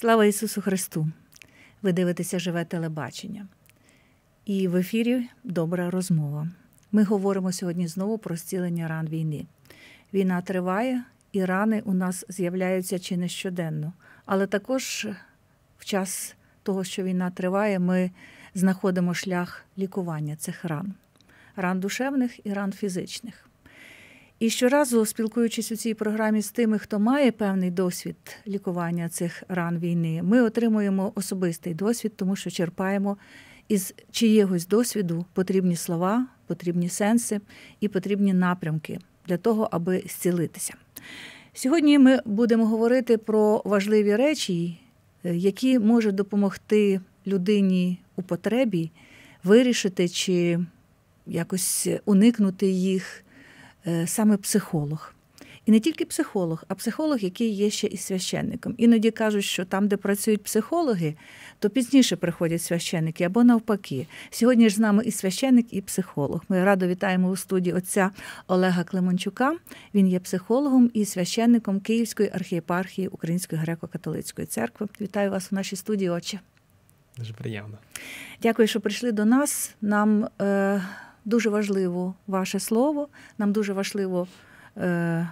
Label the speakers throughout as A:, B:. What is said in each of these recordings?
A: Слава Ісусу Христу! Ви дивитеся живе телебачення. І в ефірі добра розмова. Ми говоримо сьогодні знову про зцілення ран війни. Війна триває, і рани у нас з'являються чи не щоденно. Але також в час того, що війна триває, ми знаходимо шлях лікування цих ран, ран душевних і ран фізичних. І щоразу спілкуючись у цій програмі з тими, хто має певний досвід лікування цих ран війни, ми отримуємо особистий досвід, тому що черпаємо із чиєгось досвіду потрібні слова, потрібні сенси і потрібні напрямки для того, аби зцілитися. Сьогодні ми будемо говорити про важливі речі, е, які можуть допомогти людині у потребі вирішити чи якось уникнути їх. Е, саме психолог. І не тільки психолог, а психолог, який є ще і священником. Іноді кажуть, що там, де працюють психологи, то пізніше приходять священики або навпаки. Сьогодні ж з нами і священик, і психолог. Ми радо вітаємо у студії отця Олега Климончука. Він є психологом і священником Київської архієпархії Української греко-католицької церкви. Вітаю вас у нашій студії. Отче.
B: Дуже приємно.
A: Дякую, що прийшли до нас. Нам е, дуже важливо ваше слово, нам дуже важливо е,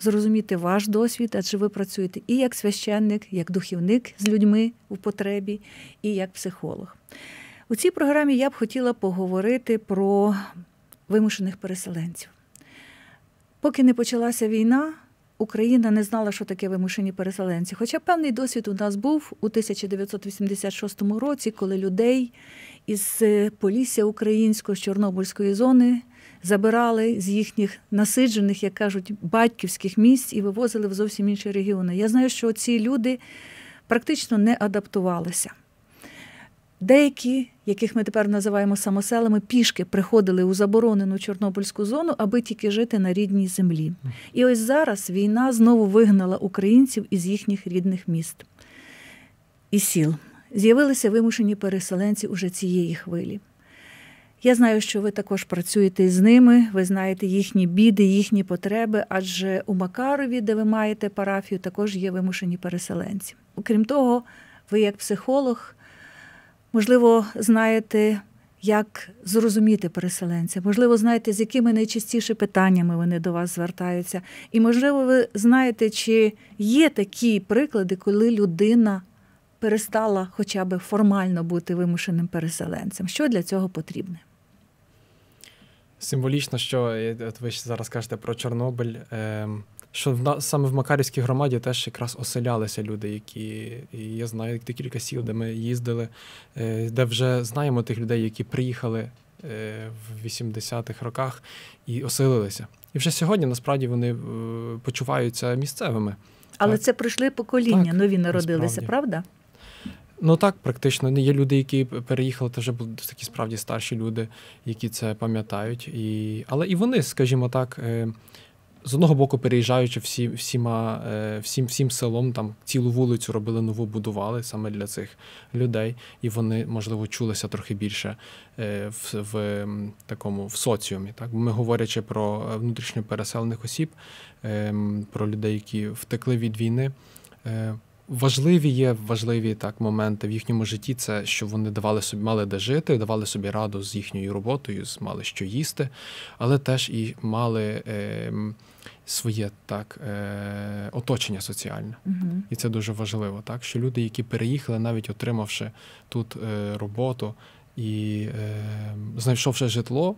A: зрозуміти ваш досвід, адже ви працюєте і як священник, як духівник з людьми у потребі, і як психолог. У цій програмі я б хотіла поговорити про вимушених переселенців. Поки не почалася війна, Україна не знала, що таке вимушені переселенці. Хоча певний досвід у нас був у 1986 році, коли людей, із е, Полісся українського з Чорнобильської зони забирали з їхніх насиджених, як кажуть, батьківських місць і вивозили в зовсім інші регіони. Я знаю, що ці люди практично не адаптувалися. Деякі, яких ми тепер називаємо самоселами, пішки приходили у заборонену Чорнобильську зону, аби тільки жити на рідній землі. І ось зараз війна знову вигнала українців із їхніх рідних міст і сіл з'явилися вимушені переселенці уже цієї хвилі. Я знаю, що ви також працюєте з ними, ви знаєте їхні біди, їхні потреби, адже у Макарові, де ви маєте парафію, також є вимушені переселенці. Окрім того, ви як психолог, можливо, знаєте, як зрозуміти переселенця, можливо, знаєте, з якими найчастіше питаннями вони до вас звертаються. І, можливо, ви знаєте, чи є такі приклади, коли людина перестала хоча б формально бути вимушеним переселенцем. Що для цього потрібне?
B: Символічно, що е, от ви зараз кажете про Чорнобиль. Ем, що в саме в Макарівській громаді теж якраз оселялися люди, які і я знаю декілька сіл, де ми їздили, е, де вже знаємо тих людей, які приїхали е, в 80-х роках і оселилися. І вже сьогодні насправді вони почуваються місцевими.
A: Але так. це пройшли покоління, так, нові народилися, насправді. правда?
B: Ну так, практично ну, є люди, які переїхали, це вже були такі справді старші люди, які це пам'ятають. І... Але і вони, скажімо так, е, з одного боку, переїжджаючи всі, всіма, е, всім всім селом, там цілу вулицю робили нову, будували саме для цих людей, і вони, можливо, чулися трохи більше е, в в такому в соціумі. Так ми говорячи про внутрішньо переселених осіб, ем, про людей, які втекли від війни. Важливі є важливі так моменти в їхньому житті. Це що вони давали собі, мали де жити, давали собі раду з їхньою роботою, мали що їсти, але теж і мали е, своє так е, оточення соціальне, угу. і це дуже важливо, так що люди, які переїхали, навіть отримавши тут е, роботу і е, знайшовши житло.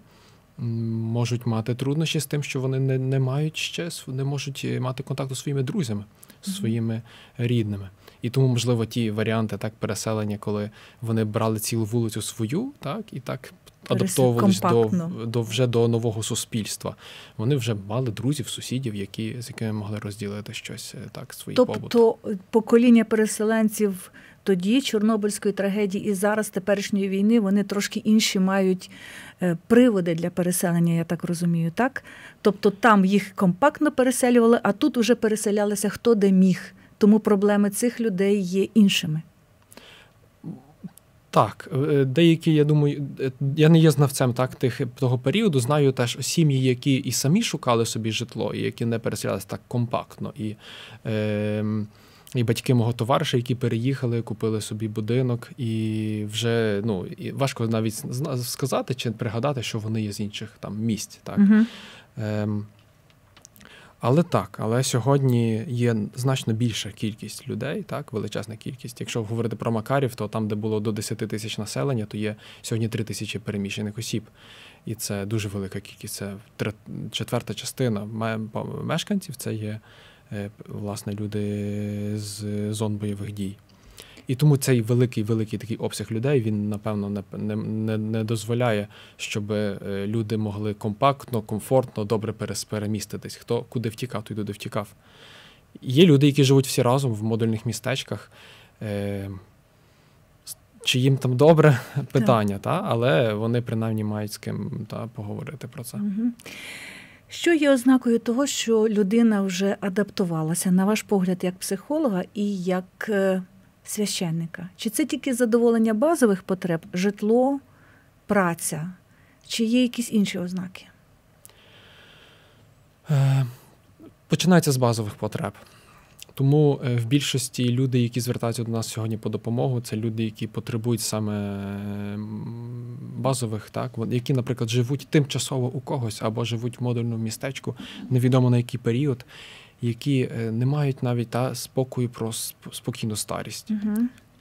B: Можуть мати труднощі з тим, що вони не не мають ще не можуть е, мати контакт зі своїми друзями своїми рідними. І тому, можливо, ті варіанти так переселення, коли вони брали цілу вулицю свою, так і так адаптовувались до до вже до нового суспільства. Вони вже мали друзів, сусідів, які з якими могли розділити щось е, так. Свої тобто
A: побут. покоління переселенців тоді Чорнобильської трагедії і зараз теперішньої війни вони трошки інші мають е, приводи для переселення, я так розумію, так? Тобто там їх компактно переселювали, а тут уже переселялися хто де міг. Тому проблеми цих людей є іншими.
B: Так, е, деякі, я думаю, е, я не є знавцем так тих того періоду. Знаю теж сім'ї, які і самі шукали собі житло, і які не переселялися так компактно. І е, і батьки мого товариша, які переїхали, купили собі будинок, і вже ну і важко навіть сказати чи пригадати, що вони є з інших там місць. Так? Uh-huh. але так, але сьогодні є значно більша кількість людей, так, величезна кількість. Якщо говорити про Макарів, то там, де було до 10 тисяч населення, то є сьогодні 3 тисячі переміщених осіб. І це дуже велика кількість. Це четверта частина мешканців. Це є Е, власне, люди з зон бойових дій. І тому цей великий-великий такий обсяг людей він напевно не не, не дозволяє, щоб е, люди могли компактно, комфортно, добре переміститись. Хто куди втікав, той туди втікав. Є люди, які живуть всі разом в модульних містечках. Е, Чи їм там добре питання, так. Та? але вони принаймні мають з ким та, поговорити про це. Угу.
A: Що є ознакою того, що людина вже адаптувалася, на ваш погляд, як психолога і як е, священника? Чи це тільки задоволення базових потреб, житло, праця, чи є якісь інші ознаки?
B: Е, починається з базових потреб. Тому е, в більшості люди, які звертаються до нас сьогодні по допомогу, це люди, які потребують саме базових, так які, наприклад, живуть тимчасово у когось або живуть в модульному містечку, невідомо на який період, які е, не мають навіть та спокою про спокійну старість. Угу.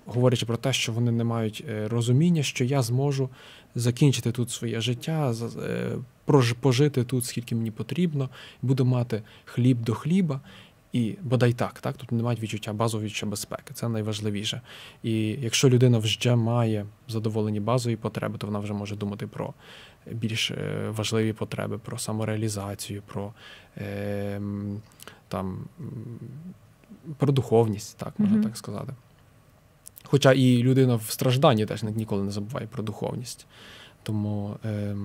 B: Говорячи про те, що вони не мають е, розуміння, що я зможу закінчити тут своє життя, прожпожити тут скільки мені потрібно, буду мати хліб до хліба, і бодай так, так тут не мають відчуття базової відчуття безпеки. Це найважливіше. І якщо людина вже має задоволені базові потреби, то вона вже може думати про е, більш е, важливі потреби, про самореалізацію, про е, там про духовність, так можна mm-hmm. так сказати. Хоча і людина в стражданні теж ніколи не забуває про духовність. Тому е,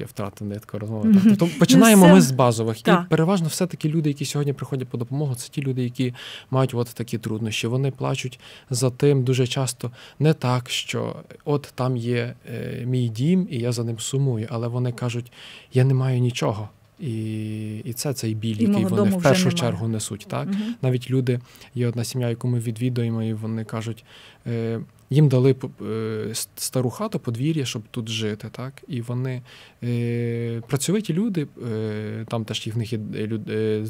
B: я втратив нитку розмови. Mm-hmm. Тобто ну, починаємо ми з базових. Та. І переважно все-таки люди, які сьогодні приходять по допомогу, це ті люди, які мають от такі труднощі. Вони плачуть за тим дуже часто не так, що от там є е, мій дім, і я за ним сумую, але вони кажуть, я не маю нічого. І і це цей біль, і який вони в першу немає. чергу несуть. Так? Угу. Навіть люди, є одна сім'я, яку ми відвідуємо, і вони кажуть: е, їм дали е, стару хату, подвір'я, щоб тут жити. Так? І вони е, працьовиті люди, е, там теж в них є е, люд, е,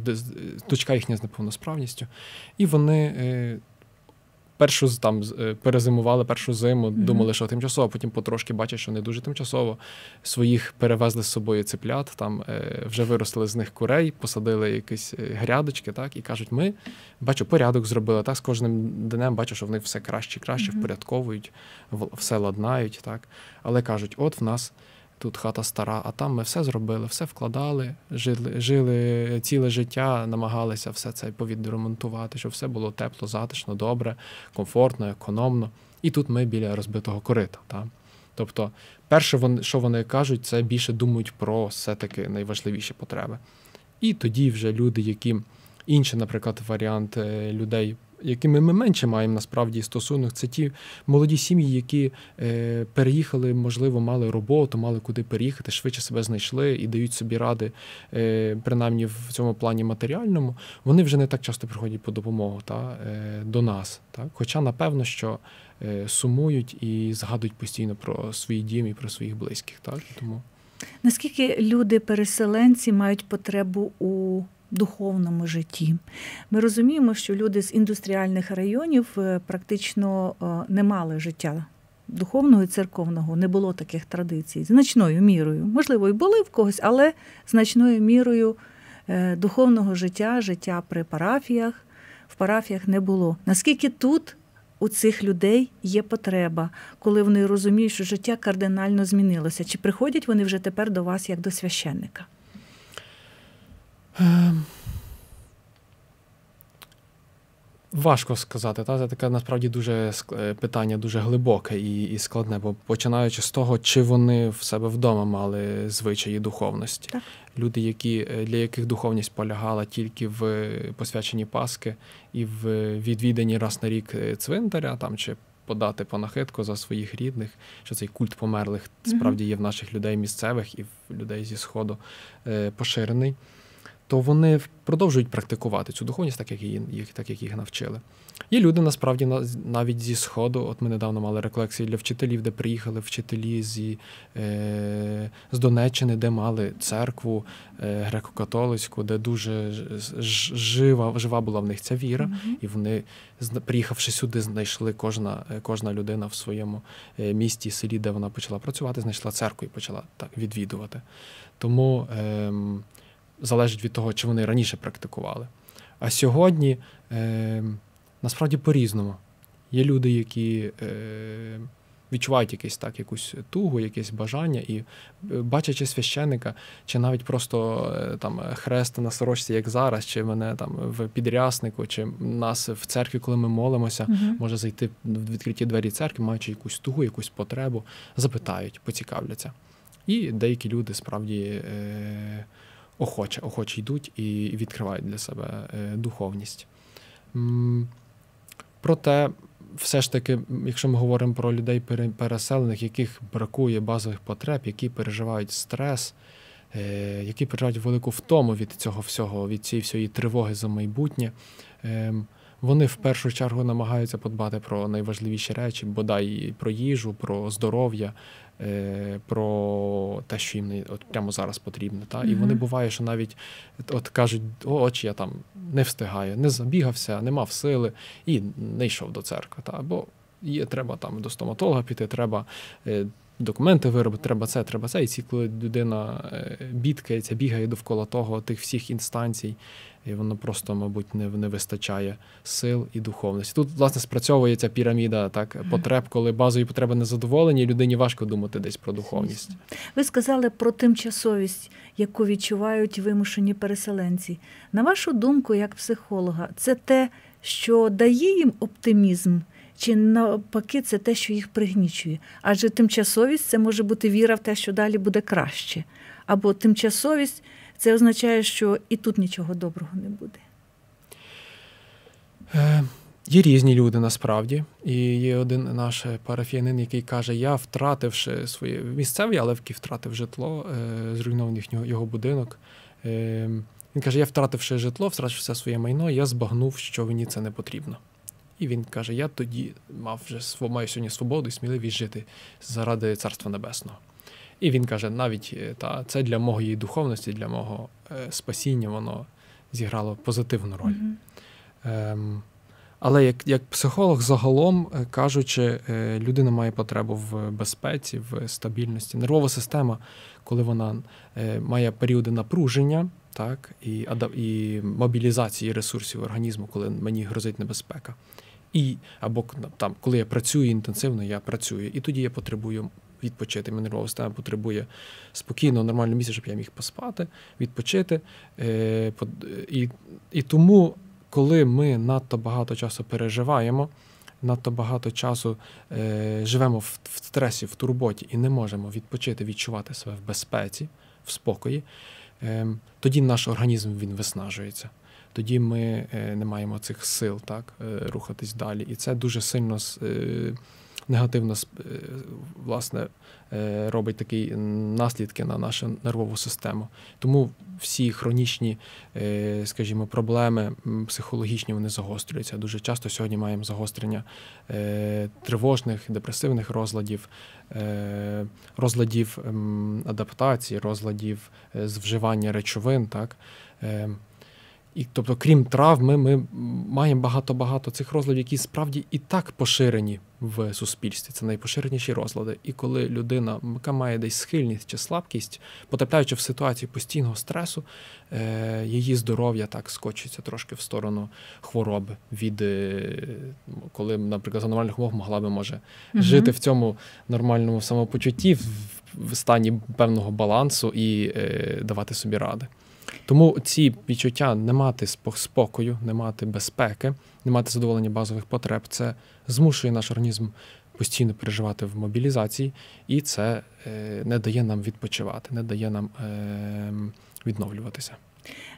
B: дочка їхня з неповносправністю, і вони. Е, першу там е, перезимували першу зиму, mm-hmm. думали, що тимчасово, потім потрошки бачать, що не дуже тимчасово. Своїх перевезли з собою цеплят, там е, вже виростили з них курей, посадили якісь е, грядочки, так і кажуть, ми бачу, порядок зробили. Так з кожним днем бачу, що вони все краще, і краще mm-hmm. впорядковують, все ладнають, так. Але кажуть, от в нас. Тут хата стара, а там ми все зробили, все вкладали, жили жили ціле життя, намагалися все це повідремонтувати, щоб все було тепло, затишно, добре, комфортно, економно. І тут ми біля розбитого корита. Та? Тобто, перше, що вони кажуть, це більше думають про все-таки найважливіші потреби. І тоді вже люди, які інші, наприклад, варіант е, людей якими ми менше маємо насправді стосунок, це ті молоді сім'ї, які е, переїхали, можливо, мали роботу, мали куди переїхати, швидше себе знайшли і дають собі ради, е, принаймні в цьому плані матеріальному. Вони вже не так часто приходять по допомогу та, е, до нас. Так? Хоча, напевно, що. Е, сумують і згадують постійно про свої дім і про своїх близьких. Так тому
A: наскільки люди-переселенці мають потребу у духовному житті. Ми розуміємо, що люди з індустріальних районів е, практично е, не мали життя. Духовного і церковного не було таких традицій, значною мірою. Можливо, і були в когось, але значною мірою е, духовного життя, життя при парафіях, в парафіях не було. Наскільки тут у цих людей є потреба, коли вони розуміють, що життя кардинально змінилося? Чи приходять вони вже тепер до вас як до священника?
B: Ем. Важко сказати. Та? Це таке насправді дуже е, питання дуже глибоке і і складне, бо починаючи з того, чи вони в себе вдома мали звичаї духовності. Так. Люди, які, е, для яких духовність полягала тільки в посвяченні Паски і в відвіданні раз на рік е, цвинтаря там чи подати понахитку за своїх рідних, що цей культ померлих справді є в наших людей місцевих і в людей зі Сходу поширений то вони продовжують практикувати цю духовність, так як їх, так як їх навчили. І люди насправді навіть зі сходу. От ми недавно мали рефлексії для вчителів, де приїхали вчителі зі, е, з Донеччини, де мали церкву е, греко-католицьку, де дуже жива жива була в них ця віра, mm-hmm. і вони приїхавши сюди, знайшли кожна е, кожна людина в своєму е, місті, селі, де вона почала працювати, знайшла церкву і почала так відвідувати. Тому. Е, залежить від того, чи вони раніше практикували. А сьогодні е, насправді по-різному. Є люди, які е, відчувають якийсь так, якусь тугу, якесь бажання, і е, бачачи священника, чи навіть просто е, там хрест на сорочці, як зараз, чи мене там в підряснику, чи нас в церкві, коли ми молимося, uh може зайти в відкриті двері церкви, маючи якусь тугу, якусь потребу, запитають, поцікавляться. І деякі люди справді. Е, охоче, охоче йдуть і відкривають для себе е, духовність. Проте, все ж таки, якщо ми говоримо про людей переселених, яких бракує базових потреб, які переживають стрес, е, які переживають велику втому від цього всього, від цієї всієї тривоги за майбутнє. Ем, вони в першу чергу намагаються подбати про найважливіші речі, бодай про їжу, про здоров'я, е, про те, що їм не от прямо зараз потрібно. Та? І вони буває, що навіть от кажуть, о, от я там не встигаю, не забігався, не мав сили і не йшов до церкви. Та? або є треба там до стоматолога піти, треба е, документи виробити, треба це, треба це. І ці, коли людина е, бідкається, бігає довкола того, тих всіх інстанцій, і воно просто, мабуть, не не вистачає сил і духовності. Тут, власне, спрацьовується піраміда так потреб, коли базові потреби не задоволені, і людині важко думати десь про духовність.
A: Ви сказали про тимчасовість, яку відчувають вимушені переселенці. На вашу думку, як психолога, це те, що дає їм оптимізм чи навпаки, це те, що їх пригнічує. Адже тимчасовість це може бути віра в те, що далі буде краще. Або тимчасовість це означає, що і тут нічого доброго не буде.
B: Е, є різні люди насправді. І є один наш парафіянин, який каже: Я втративши своє місцеве, але втратив житло, е, зруйнований його будинок. Е, він каже: я втративши житло, втративши все своє майно, я збагнув, що мені це не потрібно. І він каже: Я тоді мав вже маю сьогодні свободу і сміливість жити заради царства небесного. І він каже: навіть е, та це для моєї духовності, для мого е, спасіння воно зіграло позитивну роль. Mm-hmm. Ем, але як як психолог, загалом е, кажучи, людина має потребу в безпеці, в стабільності. Нервова система, коли вона має періоди напруження, так і і мобілізації ресурсів організму, коли мені грозить небезпека і або там, коли я працюю інтенсивно, я працюю, і тоді я потребую. Відпочити Мій нервова система потребує спокійного, нормального місця, щоб я міг поспати, відпочити. Е, і і тому, коли ми надто багато часу переживаємо, надто багато часу е, живемо в, в стресі, в турботі і не можемо відпочити, відчувати себе в безпеці, в спокої, е, тоді наш організм він виснажується тоді ми е, не маємо цих сил так е, рухатись далі. І це дуже сильно е, негативно власне робить такі наслідки на нашу нервову систему. Тому всі хронічні, скажімо, проблеми психологічні вони загострюються. Дуже часто сьогодні маємо загострення тривожних, депресивних розладів, розладів адаптації, розладів звживання речовин. так. І тобто, крім травми, ми маємо багато-багато цих розладів, які справді і так поширені в суспільстві. Це найпоширеніші розлади. І коли людина, яка має десь схильність чи слабкість, потрапляючи в ситуацію постійного стресу, е, її здоров'я так скочиться трошки в сторону хвороби, від е, коли, наприклад, за нормальних умов могла би може угу. жити в цьому нормальному самопочутті, в стані певного балансу і е, давати собі ради. Тому ці відчуття не мати спокою, не мати безпеки, не мати задоволення базових потреб, це змушує наш організм постійно переживати в мобілізації, і це е, не дає нам відпочивати, не дає нам ем, відновлюватися.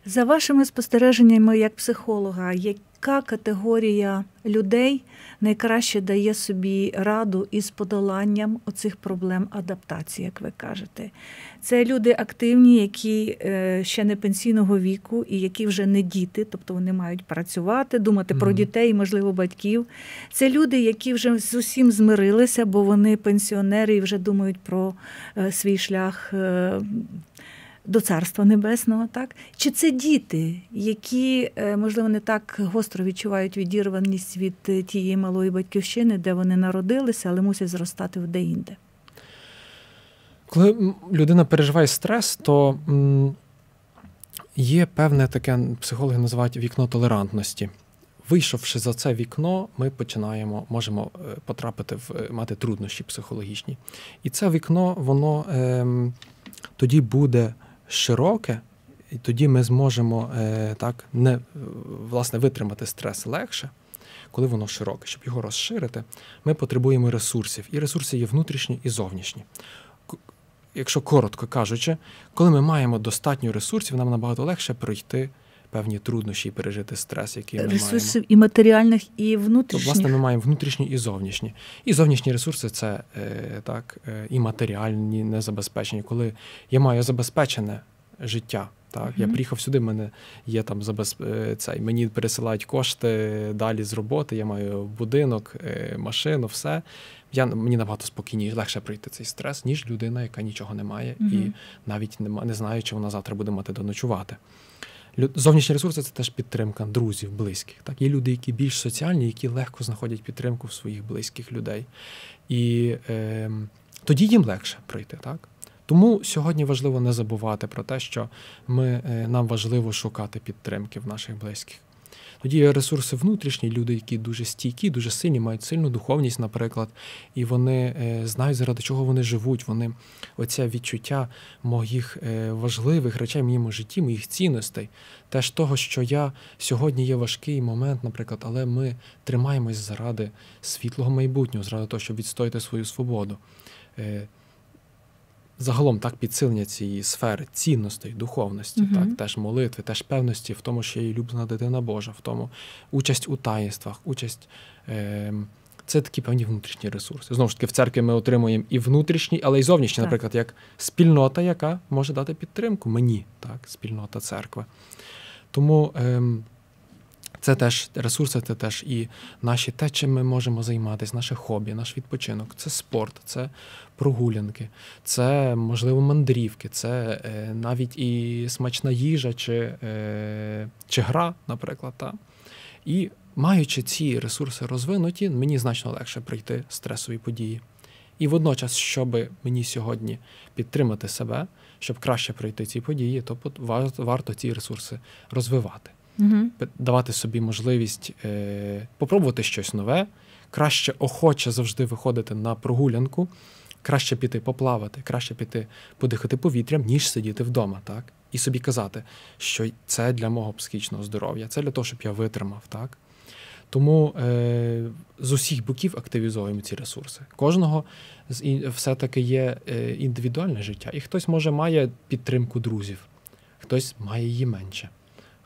A: За вашими спостереженнями, як психолога, яка категорія людей найкраще дає собі раду із подоланням оцих проблем адаптації, як ви кажете? Це люди активні, які е, ще не пенсійного віку і які вже не діти, тобто вони мають працювати, думати mm-hmm. про дітей, можливо, батьків. Це люди, які вже з усім змирилися, бо вони пенсіонери і вже думають про е, свій шлях е, до Царства Небесного, так? Чи це діти, які, е, можливо, не так гостро відчувають відірваність від е, тієї малої батьківщини, де вони народилися, але мусять зростати де-інде?
B: Коли людина переживає стрес, то є певне таке, психологи називають вікно толерантності. Вийшовши за це вікно, ми починаємо, можемо е, потрапити в мати труднощі психологічні. І це вікно, воно е, тоді буде широке, і тоді ми зможемо е, так не власне витримати стрес легше. Коли воно широке, щоб його розширити, ми потребуємо ресурсів. І ресурси є внутрішні і зовнішні. Якщо коротко кажучи, коли ми маємо достатньо ресурсів, нам набагато легше пройти певні труднощі пережити стрес, який ми ресурсів
A: маємо. і матеріальних, і внутрішніх. То, власне, ми
B: маємо внутрішні і зовнішні. І зовнішні ресурси це е, так, е, і матеріальні незабезпечення. Коли я маю забезпечене життя. Так, mm-hmm. я приїхав сюди, мене є там забезп... Е, цей, мені пересилають кошти далі з роботи. Я маю будинок, е, машину, все. Я мені набагато спокійніше, легше пройти цей стрес, ніж людина, яка нічого не має, mm-hmm. і навіть не не знає, чи вона завтра буде мати доночувати. Зовнішні ресурси це теж підтримка друзів, близьких. Так є люди, які більш соціальні, які легко знаходять підтримку в своїх близьких людей, і е, тоді їм легше пройти, так. Тому сьогодні важливо не забувати про те, що ми е, нам важливо шукати підтримки в наших близьких. Тоді ресурси внутрішні, люди, які дуже стійкі, дуже сильні, мають сильну духовність, наприклад, і вони е, знають, заради чого вони живуть. Вони оце відчуття моїх е, важливих речей в моєму житті, моїх цінностей, теж того, що я сьогодні є важкий момент, наприклад, але ми тримаємось заради світлого майбутнього, заради того, щоб відстояти свою свободу. Е, Загалом так підсилення цієї сфери цінностей, духовності, uh так теж молитви, теж певності в тому, що є улюблена дитина Божа, в тому участь у таїнствах, участь е, це такі певні внутрішні ресурси. Знову ж таки, в церкві ми отримуємо і внутрішні, але й зовнішні, наприклад, як спільнота, яка може дати підтримку мені, так, спільнота церкви. Тому. Е, це теж ресурси, це теж і наші те, чим ми можемо займатися, наше хобі, наш відпочинок, це спорт, це прогулянки, це, можливо, мандрівки, це е, навіть і смачна їжа чи е, чи гра, наприклад. Та. І маючи ці ресурси розвинуті, мені значно легше прийти стресові події. І водночас, щоб мені сьогодні підтримати себе, щоб краще пройти ці події, то варто ці ресурси розвивати угу. давати собі можливість е, попробувати щось нове, краще охоче завжди виходити на прогулянку, краще піти поплавати, краще піти подихати повітрям, ніж сидіти вдома, так? І собі казати, що це для мого психічного здоров'я, це для того, щоб я витримав, так? Тому е, з усіх боків активізуємо ці ресурси. Кожного все-таки є е, індивідуальне життя, і хтось може має підтримку друзів, хтось має її менше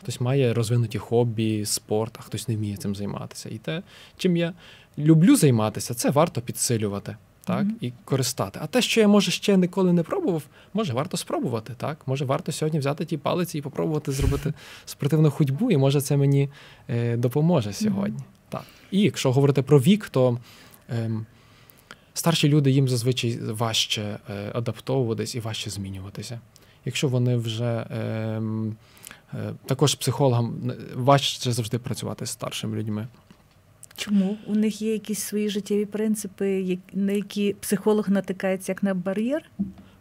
B: хтось має розвинуті хобі, спорт, а хтось не вміє цим займатися. І те, чим я люблю займатися, це варто підсилювати. Так, mm-hmm. і користати. А те, що я може ще ніколи не пробував, може варто спробувати. Так, може варто сьогодні взяти ті палиці і попробувати зробити спортивну ходьбу, і може це мені е, допоможе сьогодні. Mm-hmm. Так. І якщо говорити про вік, то е, старші люди їм зазвичай важче е, адаптовуватись і важче змінюватися. Якщо вони вже. Ем, Е, також психологам важче завжди працювати з старшими людьми.
A: Чому у них є якісь свої життєві принципи, на які психолог натикається як на бар'єр?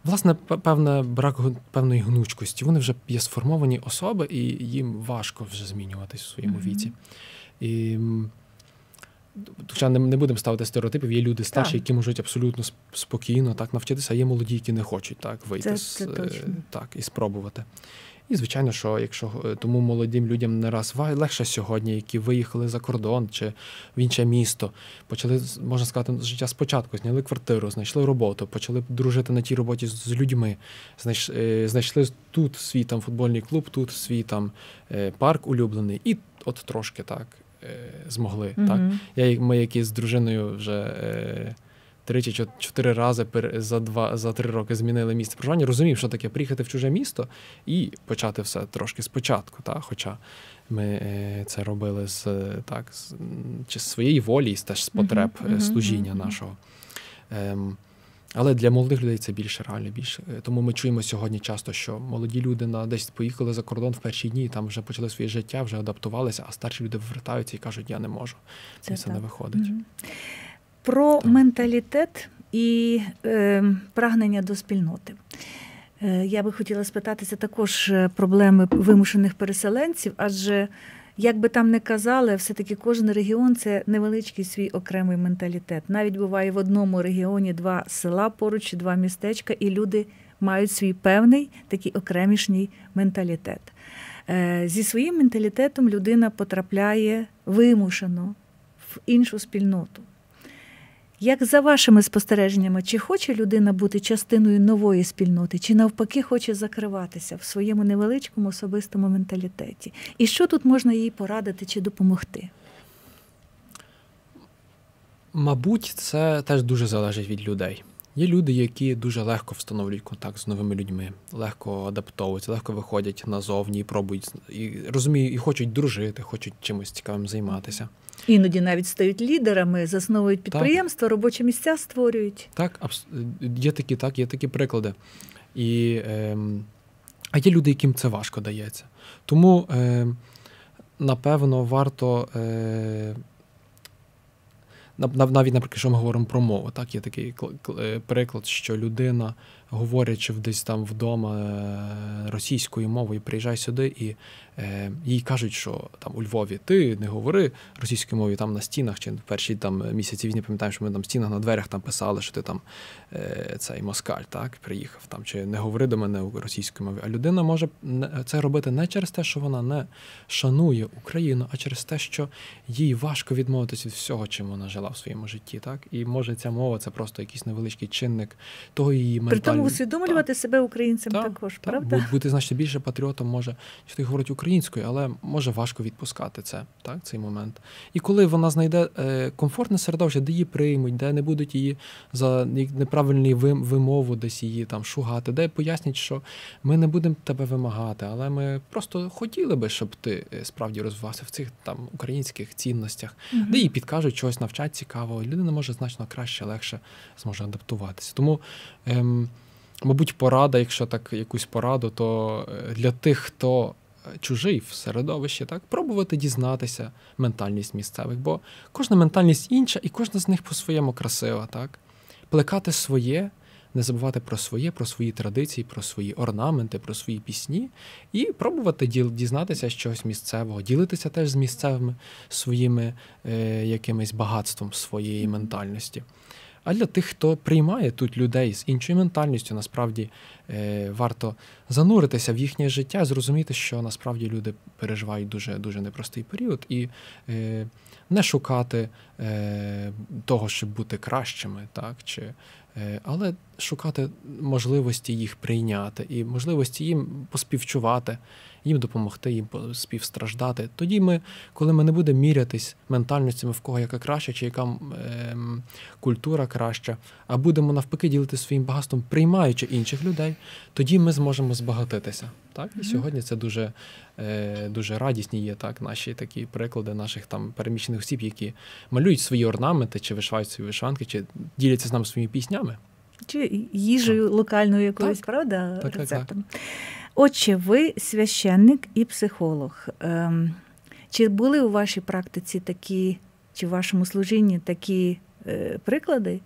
B: Власне, певне брак певної гнучкості. Вони вже є сформовані особи, і їм важко вже змінюватись у своєму mm-hmm. віці. І, Хоча не будемо ставити стереотипів, є люди старші, так. які можуть абсолютно спокійно так навчитися, а є молоді, які не хочуть так вийти це, це з, точно. так, і спробувати. І звичайно, що якщо е, тому молодим людям не раз легше сьогодні, які виїхали за кордон чи в інше місто, почали можна сказати, життя спочатку, зняли квартиру, знайшли роботу, почали дружити на тій роботі з людьми. Е, знайшли тут свій там футбольний клуб, тут свій там е, парк улюблений, і от трошки так змогли. mm Так я ми які з дружиною вже три чи чотири рази за два за три роки змінили місце проживання, розумів, що таке приїхати в чуже місто і почати все трошки спочатку. Та? Хоча ми е, це робили з е, так з, чи з своєї волі, і теж з потреб uh-huh, служіння uh-huh. нашого. Ем, але для молодих людей це більше реально більше. Тому ми чуємо сьогодні часто, що молоді люди на десь поїхали за кордон в перші дні, там вже почали своє життя, вже адаптувалися, а старші люди повертаються і кажуть, я не можу. Це, це не виходить.
A: Mm-hmm про менталітет і е, прагнення до спільноти. Е, я би хотіла спитатися також е, проблеми вимушених переселенців, адже як би там не казали, все-таки кожен регіон це невеличкий свій окремий менталітет. Навіть буває в одному регіоні два села поруч, два містечка, і люди мають свій певний такий окремішній менталітет. Е, зі своїм менталітетом людина потрапляє вимушено в іншу спільноту. Як за вашими спостереженнями, чи хоче людина бути частиною нової спільноти, чи навпаки хоче закриватися в своєму невеличкому особистому менталітеті? І що тут можна їй порадити чи допомогти?
B: Мабуть, це теж дуже залежить від людей. Є люди, які дуже легко встановлюють контакт з новими людьми, легко адаптовуються, легко виходять назовні, і пробують і розуміють, і хочуть дружити, хочуть чимось цікавим займатися.
A: Іноді навіть стають лідерами, засновують підприємства, так. робочі місця створюють.
B: Так, є такі, так, є такі приклади. І, е, А є люди, яким це важко дається. Тому, е, напевно, варто. Е, навіть, наприклад, що ми говоримо про мову, так, є такий е, приклад, що людина говорячи десь там вдома е, російською мовою, приїжджай сюди, і е, їй кажуть, що там у Львові ти не говори російською мовою там на стінах, чи в перші там місяці війни пам'ятаємо, що ми там стінах на дверях там писали, що ти там е, цей москаль так приїхав там, чи не говори до мене російською мовою. А людина може це робити не через те, що вона не шанує Україну, а через те, що їй важко відмовитися від всього, чим вона жила в своєму житті, так і може ця мова це просто якийсь невеличкий чинник того її ментального
A: усвідомлювати так. себе українцем так, також, так. правда?
B: Бути значно більше патріотом може, що ти говорить українською, але може важко відпускати це, так, цей момент. І коли вона знайде е, комфортне середовище, де її приймуть, де не будуть її за неправильну вимову, десь її там шугати, де пояснять, що ми не будемо тебе вимагати, але ми просто хотіли би, щоб ти е, справді розвивався в цих там українських цінностях, угу. де їй підкажуть щось, навчать цікавого, людина може значно краще, легше зможе адаптуватися. Тому ем, мабуть, порада, якщо так якусь пораду, то е, для тих, хто е, чужий в середовищі, так пробувати дізнатися ментальність місцевих, бо кожна ментальність інша, і кожна з них по-своєму красива, так плекати своє. Не забувати про своє, про свої традиції, про свої орнаменти, про свої пісні, і пробувати дізнатися чогось місцевого, ділитися теж з місцевими своїми е, якимись багатством своєї ментальності а для тих, хто приймає тут людей з іншою ментальністю, насправді е, варто зануритися в їхнє життя, зрозуміти, що насправді люди переживають дуже дуже непростий період, і е, не шукати е, того, щоб бути кращими, так чи е, але шукати можливості їх прийняти і можливості їм поспівчувати їм допомогти, їм співстраждати. Тоді ми, коли ми не будемо мірятись ментальностями, в кого яка краща, чи яка е, культура краща, а будемо навпаки ділити своїм багатством, приймаючи інших людей, тоді ми зможемо збагатитися. Так і mm-hmm. сьогодні це дуже е, дуже радісні є так. Наші такі приклади наших там переміщених осіб, які малюють свої орнаменти, чи вишивають свої вишиванки, чи діляться з нами своїми піснями.
A: Чи їжею локальною якоюсь, так. правда? Так, рецептом. Так, Отже, ви священник і психолог. Ем, чи були у вашій практиці такі, чи в вашому служінні такі е, приклади,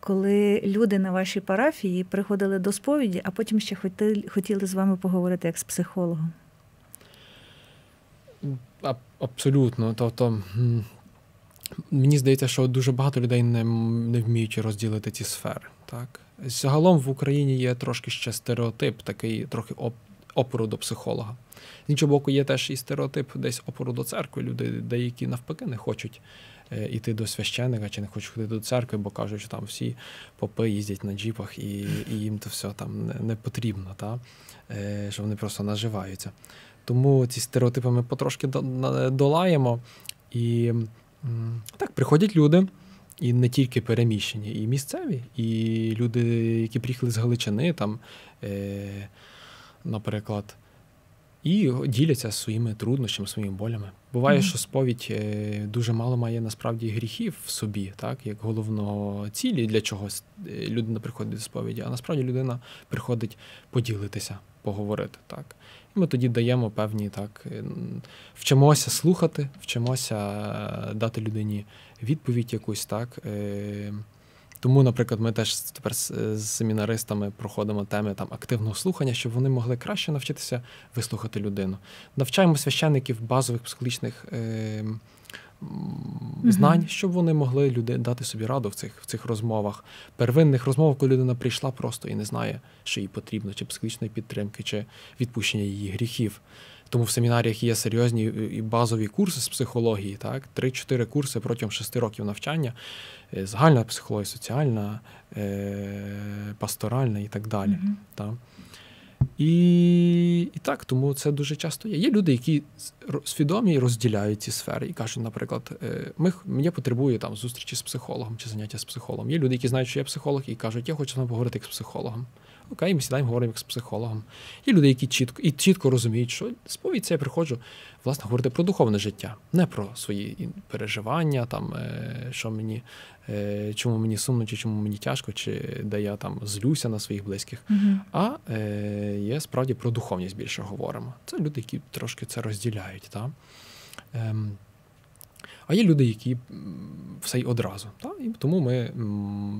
A: коли люди на вашій парафії приходили до сповіді, а потім ще хотіли з вами поговорити як з психологом?
B: абсолютно. Тобто, мені здається, що дуже багато людей не не вміють розділити ці сфери. Так? Загалом в Україні є трошки ще стереотип, такий трохи опору до психолога. З іншого боку, є теж і стереотип десь опору до церкви. Люди деякі навпаки не хочуть е, іти до священника чи не хочуть ходити до церкви, бо кажуть, що там всі попи їздять на джіпах і і їм то все там не потрібно, та? Е, що вони просто наживаються. Тому ці стереотипи ми потрошки долаємо. І так, приходять люди. І не тільки переміщені, і місцеві, і люди, які приїхали з Галичини, там е, наприклад, і діляться своїми труднощами, своїми болями. Буває, mm-hmm. що сповідь е, дуже мало має насправді гріхів в собі, так як головного цілі для чогось е, людина приходить до сповіді, а насправді людина приходить поділитися, поговорити. так. І ми тоді даємо певні так, е, вчимося слухати, вчимося дати людині відповідь якусь так. Тому, наприклад, ми теж тепер е, з семінаристами проходимо теми там активного слухання, щоб вони могли краще навчитися вислухати людину. Навчаємо священників базових психологічних е, знань, щоб вони могли люди дати собі раду в цих в цих розмовах, первинних розмовах, коли людина прийшла просто і не знає, що їй потрібно, чи психологічної підтримки, чи відпущення її гріхів. Тому в семінаріях є серйозні і базові курси з психології, так, 3-4 курси протягом 6 років навчання, е, загальна психологія, соціальна, е, пасторальна і так далі. Mm-hmm. Так. І і так, тому це дуже часто є. Є люди, які свідомі розділяють ці сфери і кажуть, наприклад, е, ми я потребую там зустрічі з психологом чи заняття з психологом. Є люди, які знають, що я психолог, і кажуть, я хочу з вами поговорити як з психологом. Окей, ми сідаємо, говоримо як з психологом. Є люди, які чітко і чітко розуміють, що сповідь це я приходжу власне говорити про духовне життя, не про свої переживання, там е, що мені, е, чому мені сумно, чи чому мені тяжко, чи де я там злюся на своїх близьких. Uh-huh. А е, є справді про духовність більше говоримо. Це люди, які трошки це розділяють. Та? Ем, а є люди, які все й одразу. Та? І тому ми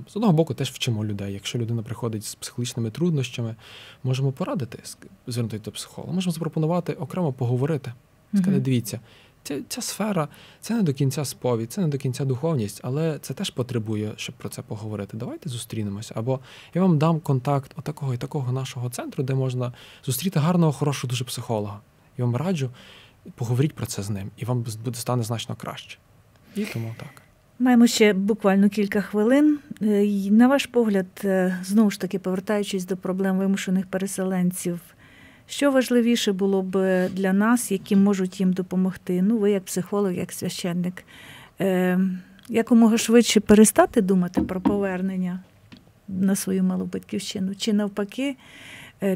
B: з одного боку теж вчимо людей. Якщо людина приходить з психологічними труднощами, можемо порадити звернутися до психолога, можемо запропонувати окремо поговорити. Сказати, дивіться, ця, ця сфера це не до кінця сповідь, це не до кінця духовність, але це теж потребує, щоб про це поговорити. Давайте зустрінемося. Або я вам дам контакт отакого і такого нашого центру, де можна зустріти гарного, хорошого, дуже психолога. Я вам раджу, поговоріть про це з ним, і вам буде стане значно краще. І тому так.
A: Маємо ще буквально кілька хвилин. Е, на ваш погляд, е, знову ж таки, повертаючись до проблем вимушених переселенців, що важливіше було б для нас, які можуть їм допомогти? Ну, ви як психолог, як священник, е, якомога швидше перестати думати про повернення на свою малу батьківщину, чи навпаки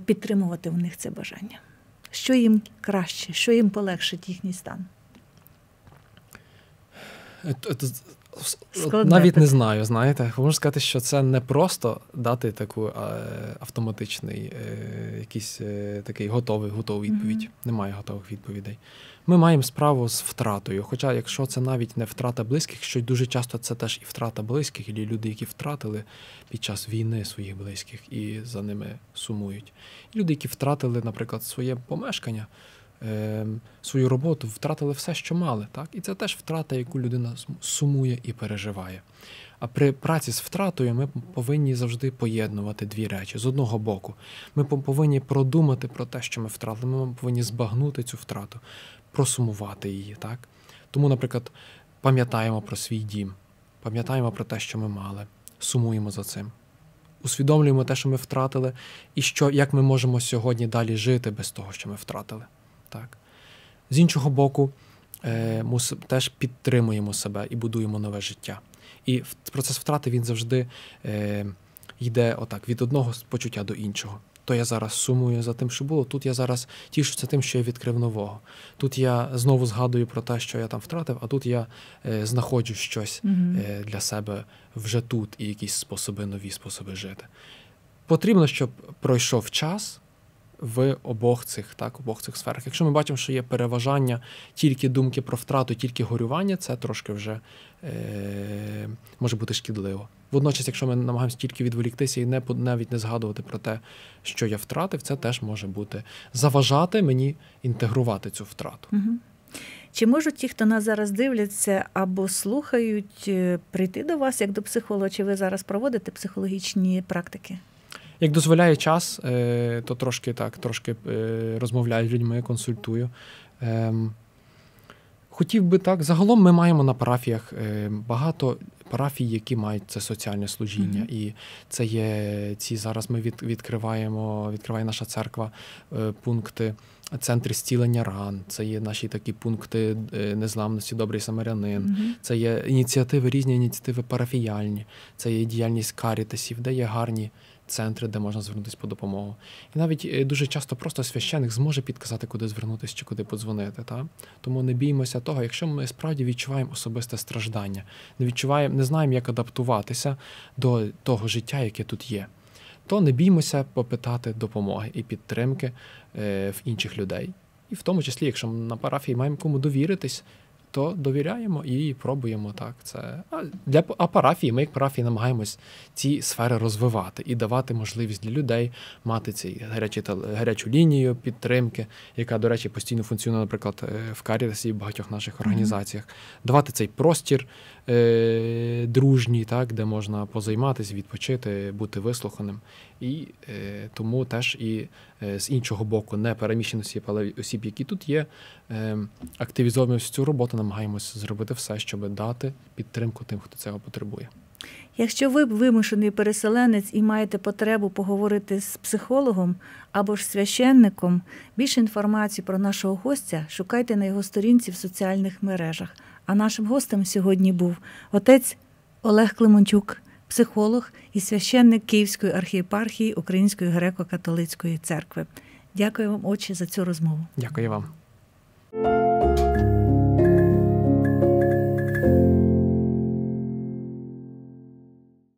A: підтримувати в них це бажання? що їм краще, що їм полегшить їхній стан.
B: Е, Складне навіть питання. не знаю, знаєте, можу сказати, що це не просто дати таку е, автоматичний, е, якийсь е, такий готовий готовий відповідь. Mm-hmm. Немає готових відповідей. Ми маємо справу з втратою. Хоча, якщо це навіть не втрата близьких, що дуже часто це теж і втрата близьких, і люди, які втратили під час війни своїх близьких і за ними сумують. І люди, які втратили, наприклад, своє помешкання. Ем, свою роботу, втратили все, що мали. Так? І це теж втрата, яку людина сумує і переживає. А при праці з втратою ми повинні завжди поєднувати дві речі. З одного боку, ми повинні продумати про те, що ми втратили, ми повинні збагнути цю втрату, просумувати її. Так? Тому, наприклад, пам'ятаємо про свій дім, пам'ятаємо про те, що ми мали, сумуємо за цим. Усвідомлюємо те, що ми втратили, і що, як ми можемо сьогодні далі жити без того, що ми втратили. Так. З іншого боку, е, ми теж підтримуємо себе і будуємо нове життя. І процес втрати він завжди е, йде отак від одного почуття до іншого. То я зараз сумую за тим, що було. Тут я зараз тішуся тим, що я відкрив нового. Тут я знову згадую про те, що я там втратив, а тут я е, знаходжу щось е, для себе вже тут і якісь способи, нові способи жити. Потрібно, щоб пройшов час, в обох цих так, обох цих сферах. Якщо ми бачимо, що є переважання тільки думки про втрату, тільки горювання, це трошки вже е, може бути шкідливо. Водночас, якщо ми намагаємося тільки відволіктися і не навіть не згадувати про те, що я втратив, це теж може бути заважати мені інтегрувати цю втрату.
A: Чи можуть ті, хто нас зараз дивляться або слухають, е, прийти до вас як до психолога? Чи ви зараз проводите психологічні практики?
B: Як дозволяє час, е, то трошки так, трошки е, розмовляю з людьми, консультую. Ем, хотів би так, загалом ми маємо на парафіях е, багато парафій, які мають це соціальне служіння. Mm-hmm. І це є ці зараз ми від, відкриваємо, відкриває наша церква пункти, центри зцілення ран, це є наші такі пункти незламності, добрий самарянин, mm-hmm. це є ініціативи, різні ініціативи парафіяльні, це є діяльність карітасів, де є гарні центри, де можна звернутися по допомогу. І навіть е, дуже часто просто священик зможе підказати, куди звернутися чи куди подзвонити. Та? Тому не біймося того, якщо ми справді відчуваємо особисте страждання, не відчуваємо, не знаємо, як адаптуватися до того життя, яке тут є, то не біймося попитати допомоги і підтримки е, в інших людей. І в тому числі, якщо ми на парафії маємо кому довіритись, то довіряємо і пробуємо так. Це для а парафії. Ми як парафії намагаємось ці сфери розвивати і давати можливість для людей мати цей гарячі гарячу лінію підтримки, яка, до речі, постійно функціонує, наприклад, е, в Карітасі і багатьох наших організаціях, давати цей простір, е, дружній, так, де можна позайматися, відпочити, бути вислуханим. І е, тому теж і е, з іншого боку, не переміщені осіб, але осіб, які тут є, е, ем, активізовуємося цю роботу, намагаємося зробити все, щоб дати підтримку тим, хто цього потребує.
A: Якщо ви вимушений переселенець і маєте потребу поговорити з психологом або ж священником, більше інформації про нашого гостя шукайте на його сторінці в соціальних мережах. А нашим гостем сьогодні був отець Олег Климончук, психолог і священник Київської архієпархії Української греко-католицької церкви. Дякую вам, очі за цю розмову.
B: Дякую вам.